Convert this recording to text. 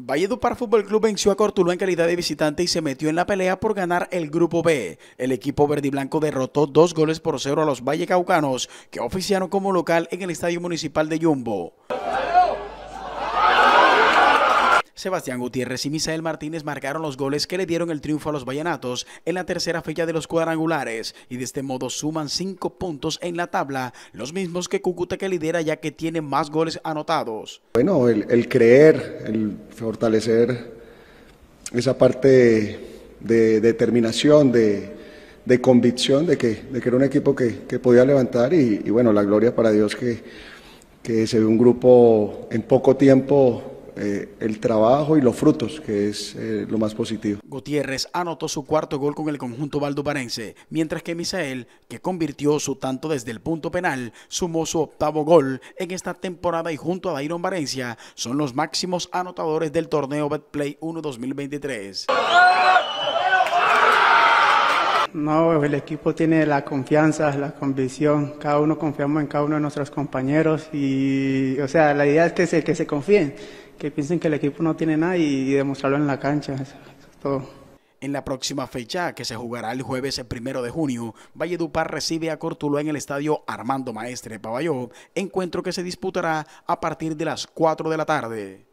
Valledupar Fútbol Club venció a Cortuló en calidad de visitante y se metió en la pelea por ganar el Grupo B. El equipo verdiblanco derrotó dos goles por cero a los vallecaucanos, que oficiaron como local en el Estadio Municipal de Yumbo. Sebastián Gutiérrez y Misael Martínez marcaron los goles que le dieron el triunfo a los vallenatos en la tercera fecha de los cuadrangulares y de este modo suman cinco puntos en la tabla, los mismos que Cúcuta que lidera ya que tiene más goles anotados. Bueno, el, creer, el fortalecer esa parte de determinación, de, convicción de que, que, era un equipo que, podía levantar y, bueno, la gloria para Dios que, que se ve un grupo en poco tiempo eh, el trabajo y los frutos, que es eh, lo más positivo. Gutiérrez anotó su cuarto gol con el conjunto valduparense, mientras que Misael, que convirtió su tanto desde el punto penal, sumó su octavo gol en esta temporada y junto a Dairon Valencia son los máximos anotadores del torneo Betplay 1 2023. No, el equipo tiene la confianza, la convicción, cada uno confiamos en cada uno de nuestros compañeros y, o sea, la idea es que se confíen, que piensen que el equipo no tiene nada y demostrarlo en la cancha. Eso, es todo. En la próxima fecha, que se jugará el jueves el primero de junio, Valledupar recibe a Cortulo en el estadio Armando Maestre Paballó, encuentro que se disputará a partir de las 4 de la tarde.